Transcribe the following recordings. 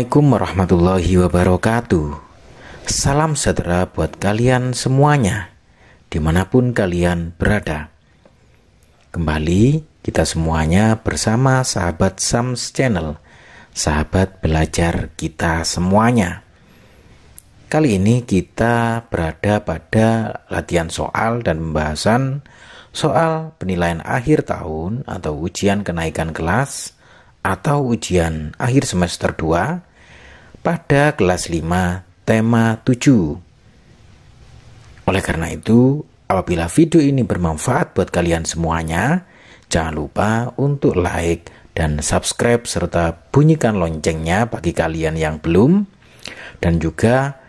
Assalamualaikum warahmatullahi wabarakatuh Salam sejahtera buat kalian semuanya Dimanapun kalian berada Kembali kita semuanya bersama sahabat Sams Channel Sahabat belajar kita semuanya Kali ini kita berada pada latihan soal dan pembahasan soal penilaian akhir tahun atau ujian kenaikan kelas atau ujian akhir semester 2 pada kelas 5, tema 7. Oleh karena itu, apabila video ini bermanfaat buat kalian semuanya, jangan lupa untuk like dan subscribe serta bunyikan loncengnya bagi kalian yang belum dan juga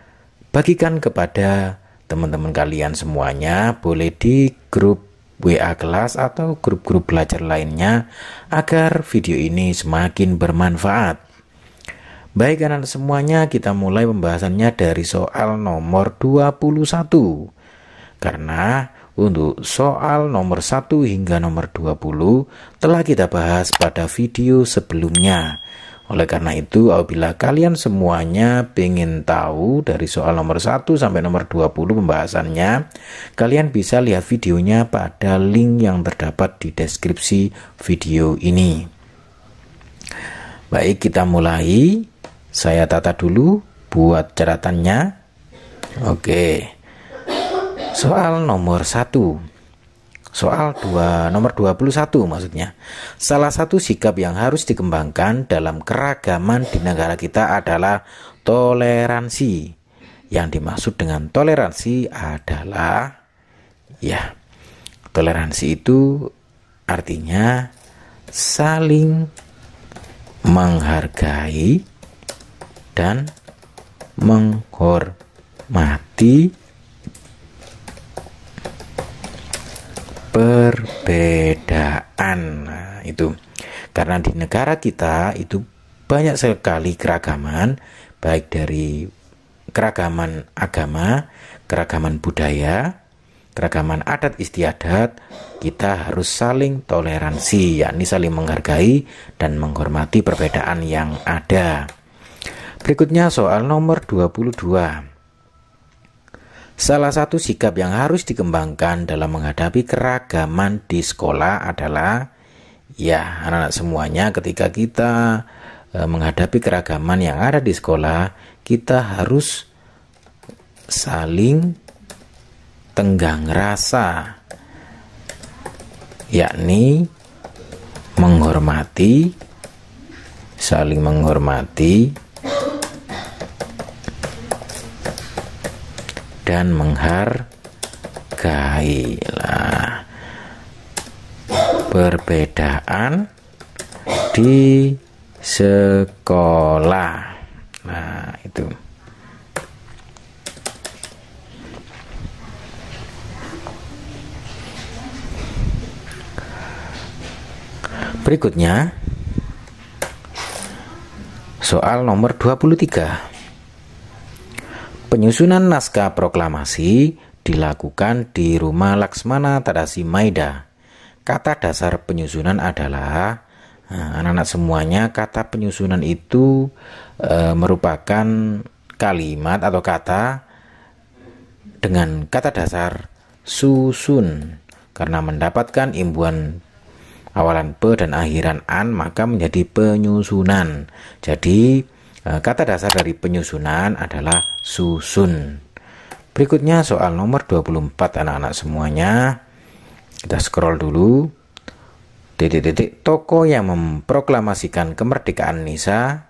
bagikan kepada teman-teman kalian semuanya boleh di grup WA kelas atau grup-grup belajar lainnya agar video ini semakin bermanfaat. Baik anak semuanya, kita mulai pembahasannya dari soal nomor 21. Karena untuk soal nomor 1 hingga nomor 20 telah kita bahas pada video sebelumnya. Oleh karena itu, apabila kalian semuanya ingin tahu dari soal nomor 1 sampai nomor 20 pembahasannya, kalian bisa lihat videonya pada link yang terdapat di deskripsi video ini. Baik, kita mulai saya tata dulu buat catatannya. Oke. Soal nomor 1. Soal 2, nomor 21 maksudnya. Salah satu sikap yang harus dikembangkan dalam keragaman di negara kita adalah toleransi. Yang dimaksud dengan toleransi adalah ya. Toleransi itu artinya saling menghargai dan menghormati perbedaan nah, itu karena di negara kita itu banyak sekali keragaman baik dari keragaman agama, keragaman budaya, keragaman adat istiadat, kita harus saling toleransi, yakni saling menghargai dan menghormati perbedaan yang ada. Berikutnya soal nomor 22. Salah satu sikap yang harus dikembangkan dalam menghadapi keragaman di sekolah adalah ya, anak-anak semuanya ketika kita e, menghadapi keragaman yang ada di sekolah, kita harus saling tenggang rasa. Yakni menghormati saling menghormati dan menghargai lah perbedaan di sekolah nah itu berikutnya soal nomor 23 Penyusunan naskah proklamasi dilakukan di rumah Laksmana Tadasi Maida. Kata dasar penyusunan adalah eh, anak-anak semuanya kata penyusunan itu e, merupakan kalimat atau kata dengan kata dasar susun karena mendapatkan imbuhan awalan pe dan akhiran an maka menjadi penyusunan. Jadi Eh, kata dasar dari penyusunan adalah susun. Berikutnya soal nomor 24 anak-anak semuanya. Kita scroll dulu. Titik-titik toko yang memproklamasikan kemerdekaan Nisa.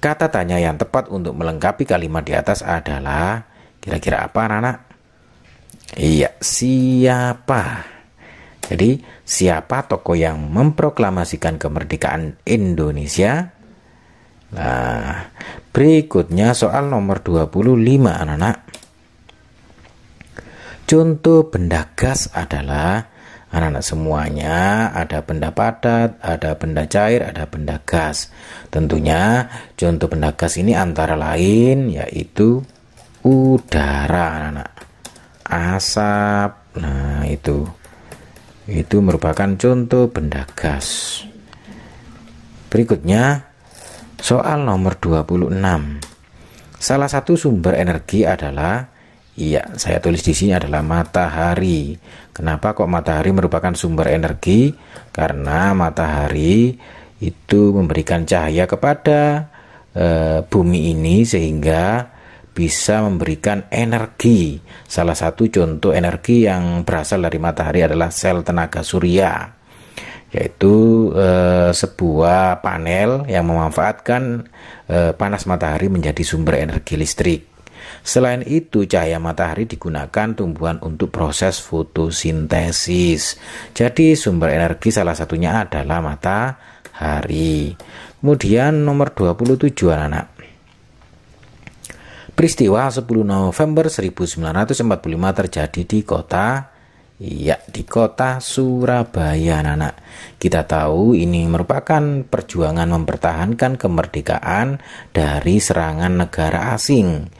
Kata tanya yang tepat untuk melengkapi kalimat di atas adalah kira-kira apa anak-anak? Iya, siapa? Jadi, siapa toko yang memproklamasikan kemerdekaan Indonesia? Nah, berikutnya soal nomor 25 anak-anak. Contoh benda gas adalah anak-anak semuanya ada benda padat, ada benda cair, ada benda gas. Tentunya contoh benda gas ini antara lain yaitu udara anak-anak. Asap. Nah, itu. Itu merupakan contoh benda gas. Berikutnya Soal nomor 26. Salah satu sumber energi adalah Iya, saya tulis di sini adalah matahari. Kenapa kok matahari merupakan sumber energi? Karena matahari itu memberikan cahaya kepada e, bumi ini sehingga bisa memberikan energi. Salah satu contoh energi yang berasal dari matahari adalah sel tenaga surya yaitu e, sebuah panel yang memanfaatkan e, panas matahari menjadi sumber energi listrik. Selain itu, cahaya matahari digunakan tumbuhan untuk proses fotosintesis. Jadi, sumber energi salah satunya adalah matahari. Kemudian nomor 27 anak-anak. Peristiwa 10 November 1945 terjadi di kota Iya di kota Surabaya, anak-anak. Kita tahu ini merupakan perjuangan mempertahankan kemerdekaan dari serangan negara asing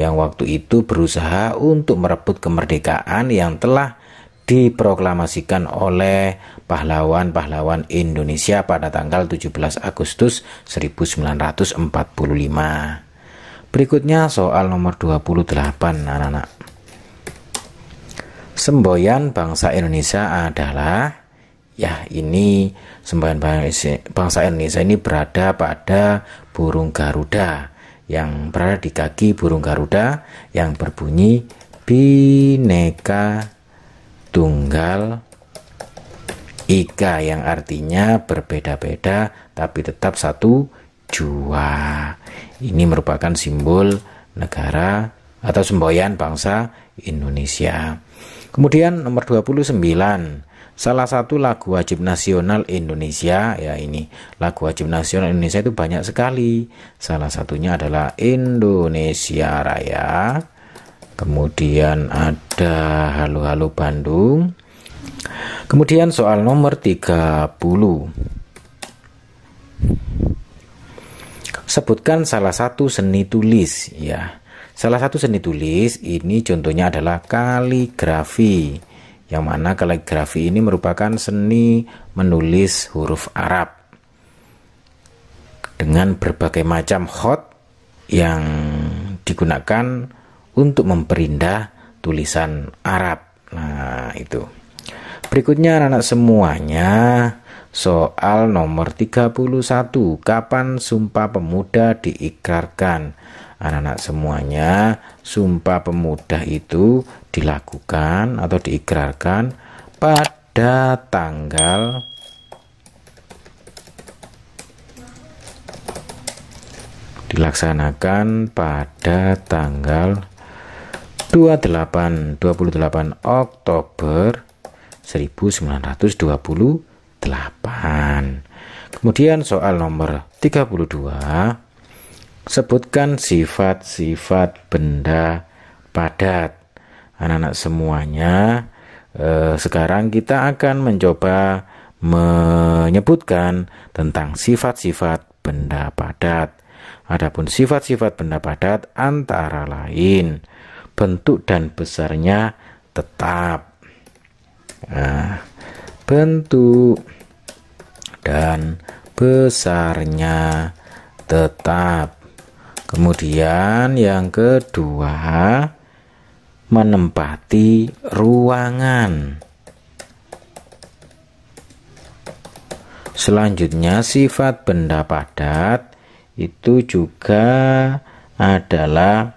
yang waktu itu berusaha untuk merebut kemerdekaan yang telah diproklamasikan oleh pahlawan-pahlawan Indonesia pada tanggal 17 Agustus 1945. Berikutnya soal nomor 28 anak-anak. Semboyan bangsa Indonesia adalah ya ini semboyan bangsa Indonesia ini berada pada burung Garuda yang berada di kaki burung Garuda yang berbunyi Bineka Tunggal Ika yang artinya berbeda-beda tapi tetap satu jua. Ini merupakan simbol negara atau semboyan bangsa Indonesia. Kemudian nomor 29, salah satu lagu wajib nasional Indonesia ya ini lagu wajib nasional Indonesia itu banyak sekali salah satunya adalah Indonesia Raya kemudian ada Halo Halo Bandung kemudian soal nomor 30 sebutkan salah satu seni tulis ya Salah satu seni tulis ini contohnya adalah kaligrafi, yang mana kaligrafi ini merupakan seni menulis huruf Arab dengan berbagai macam hot yang digunakan untuk memperindah tulisan Arab. Nah, itu. Berikutnya anak-anak semuanya soal nomor 31 kapan sumpah pemuda diikrarkan anak-anak semuanya sumpah pemuda itu dilakukan atau diikrarkan pada tanggal dilaksanakan pada tanggal 28 28 Oktober 1928. Kemudian soal nomor 32 Sebutkan sifat-sifat benda padat. Anak-anak semuanya, eh, sekarang kita akan mencoba menyebutkan tentang sifat-sifat benda padat. Adapun sifat-sifat benda padat antara lain bentuk dan besarnya tetap. Nah, bentuk dan besarnya tetap Kemudian yang kedua menempati ruangan. Selanjutnya sifat benda padat itu juga adalah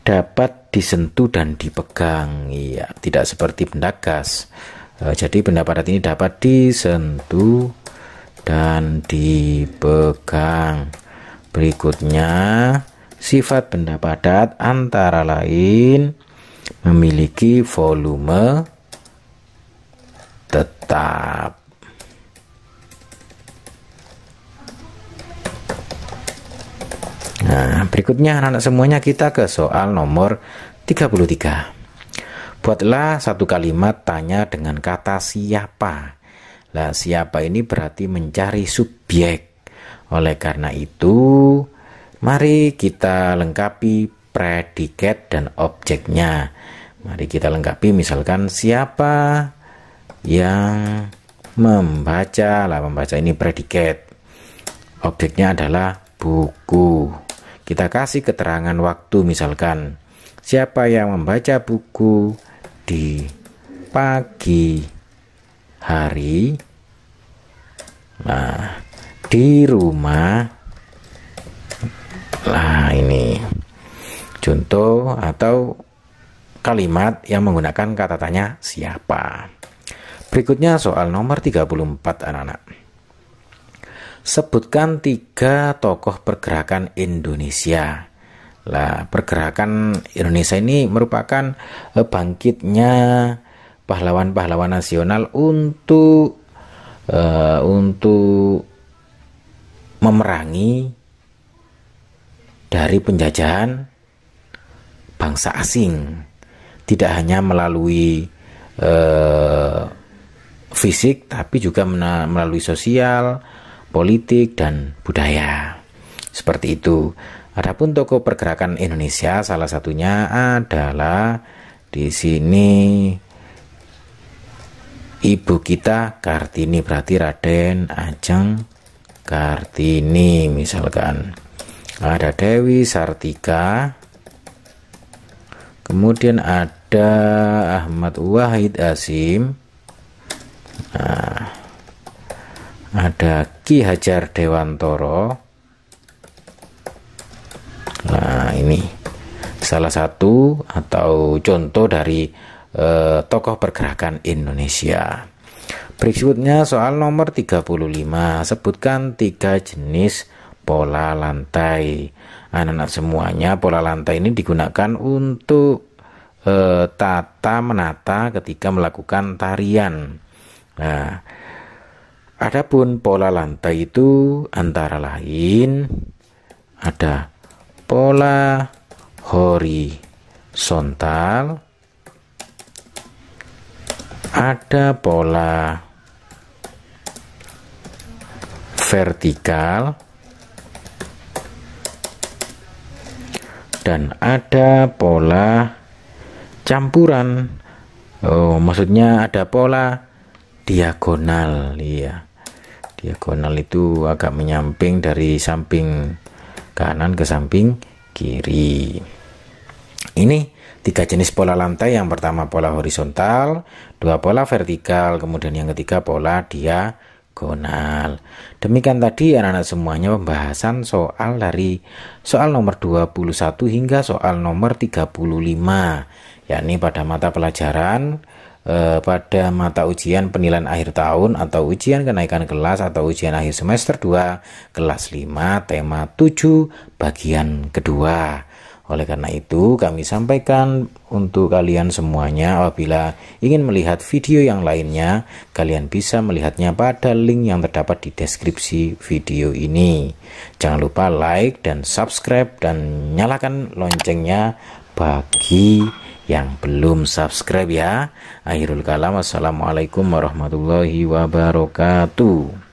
dapat disentuh dan dipegang. Iya, tidak seperti benda gas. Eh, jadi benda padat ini dapat disentuh dan dipegang. Berikutnya, sifat benda padat antara lain memiliki volume tetap. Nah, berikutnya anak-anak semuanya kita ke soal nomor 33. Buatlah satu kalimat tanya dengan kata siapa. Lah, siapa ini berarti mencari subjek. Oleh karena itu, mari kita lengkapi predikat dan objeknya. Mari kita lengkapi misalkan siapa yang membaca lah membaca ini predikat. Objeknya adalah buku. Kita kasih keterangan waktu misalkan siapa yang membaca buku di pagi hari. Nah, di rumah lah ini contoh atau kalimat yang menggunakan kata tanya siapa berikutnya soal nomor 34 anak-anak sebutkan tiga tokoh pergerakan Indonesia lah pergerakan Indonesia ini merupakan eh, bangkitnya pahlawan-pahlawan nasional untuk uh, untuk memerangi dari penjajahan bangsa asing, tidak hanya melalui eh, fisik, tapi juga melalui sosial, politik, dan budaya. Seperti itu. Adapun toko pergerakan Indonesia salah satunya adalah di sini ibu kita Kartini berarti Raden Ajeng Kartini misalkan ada Dewi Sartika kemudian ada Ahmad Wahid Asim nah, ada Ki Hajar Dewantoro nah ini salah satu atau contoh dari eh, tokoh pergerakan Indonesia Berikutnya soal nomor 35, sebutkan tiga jenis pola lantai. Anak-anak semuanya pola lantai ini digunakan untuk e, tata menata ketika melakukan tarian. Nah, adapun pola lantai itu antara lain ada pola horizontal, ada pola vertikal dan ada pola campuran. Oh, maksudnya ada pola diagonal, iya. Diagonal itu agak menyamping dari samping kanan ke samping kiri. Ini tiga jenis pola lantai. Yang pertama pola horizontal, dua pola vertikal, kemudian yang ketiga pola diagonal diagonal. Demikian tadi anak-anak semuanya pembahasan soal dari soal nomor 21 hingga soal nomor 35 yakni pada mata pelajaran eh, pada mata ujian penilaian akhir tahun atau ujian kenaikan kelas atau ujian akhir semester 2 kelas 5 tema 7 bagian kedua. Oleh karena itu, kami sampaikan untuk kalian semuanya apabila ingin melihat video yang lainnya, kalian bisa melihatnya pada link yang terdapat di deskripsi video ini. Jangan lupa like dan subscribe dan nyalakan loncengnya bagi yang belum subscribe ya. Akhirul kalam. Assalamualaikum warahmatullahi wabarakatuh.